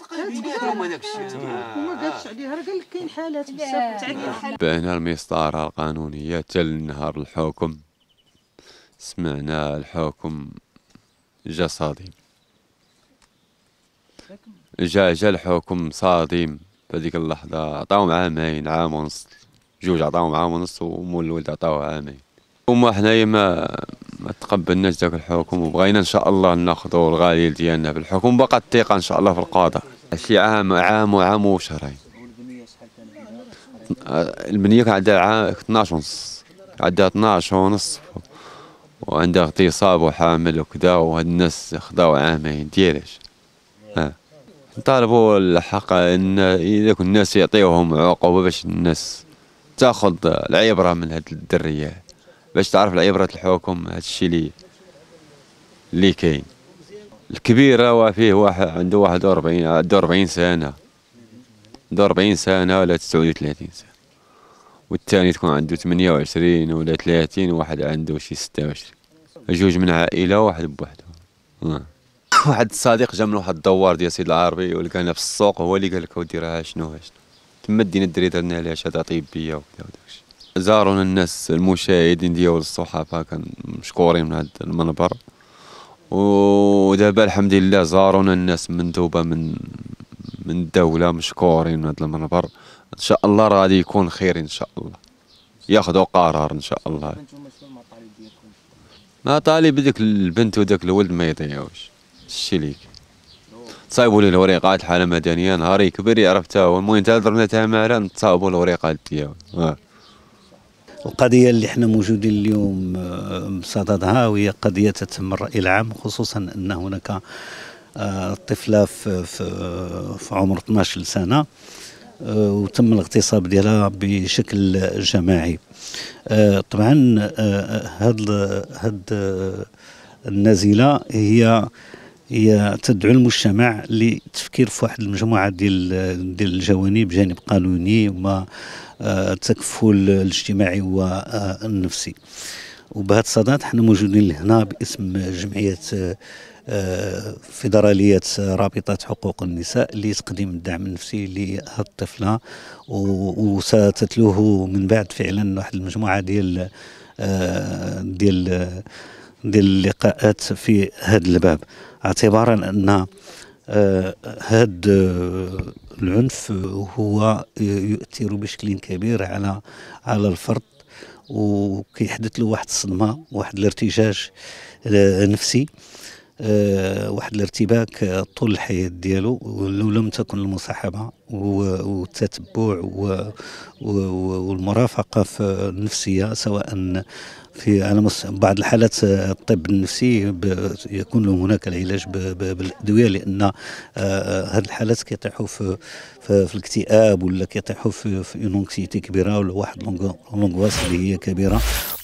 بين الشيء آه، قالش راه كاين حالات تعدي المسطره القانونيه تل نهار الحكم سمعنا الحكم جا صادم جا جا الحكم صادم فديك اللحظه عطاهم عامين عام ونص جوج عطاهم عام ونص ومول الولد عطاوه عامين هما حنايا ما ما تقبلناش ذاك الحكم وبغينا ان شاء الله ناخذوا الغالي ديالنا في الحكم بقى الثقه ان شاء الله في القضاء شي عام عام وعام وشهرين البنيه كان عندها عام 12 ونص عندها 12 ونص وعندها اغتصاب وحامل وكذا وهاد الناس خداو عامين ديالاش اه نطالبوا الحق ان اذا الناس يعطيوهم عقوبه باش الناس تاخذ العبره من هاد الدريات باش تعرف العبره الحكم هذا الشيء اللي اللي كاين الكبير راه فيه واحد عنده 41 عنده 40 سنه 40 سنه ولا 39 سنه والثاني تكون عنده 28 ولا 30 وواحد عنده شي 26 جوج من عائله واحد بوحده واحد الصديق جا من واحد الدوار ديال سيد العربي ولقانا في السوق هو اللي قال لك ودي راه شنو هاش تما دينا الدري درنا عليها شهاده طبيه وكذا وداكشي زارونا الناس المشاهدين ديال الصحافه كان مشكورين من هذا المنبر ودابا الحمد لله زارونا الناس مندوبه من من الدوله مشكورين من هذا المنبر ان شاء الله راه غادي يكون خير ان شاء الله ياخذوا قرار ان شاء الله ما طالب ديك البنت وداك الولد ما يضيعوش هادشي ليك تصايبوا لي الوريقات حاله مدنيه نهار يكبر يعرف تا هو المهم تا درنا تا معنا نتصاوبوا الوريقات ديالو آه. القضية اللي احنا موجودين اليوم بصددها آه، وهي قضية تتم الرأي العام خصوصا أن هناك آه، طفلة في, في عمر 12 سنة آه، وتم الاغتصاب ديالها بشكل جماعي طبعا هاد هاد النازلة هي هي تدعو المجتمع للتفكير في واحد المجموعه ديال ديال الجوانب جانب قانوني وما التكفل آه، الاجتماعي والنفسي آه، وبهذا الصدد حنا موجودين هنا باسم جمعيه آه، فيدرالية رابطة حقوق النساء لتقديم الدعم النفسي لهذه الطفلة وستتلوه من بعد فعلا واحد المجموعة ديال ديال ديال اللقاءات في هذا الباب اعتبارا ان هذا آه، آه، العنف هو يؤثر بشكل كبير على على الفرد وكيحدث له واحد الصدمه واحد الارتجاج آه، نفسي آه، واحد الارتباك طول الحياه ديالو ولو لم تكن المصاحبه والتتبع والمرافقه النفسيه سواء في على بعض الحالات آه، الطب النفسي يكون هناك العلاج بالادويه لان آه، هاد الحالات كيطيحوا في في الاكتئاب ولا كيطيحوا في اون كبيره ولا واحد لونغواس اللي هي كبيره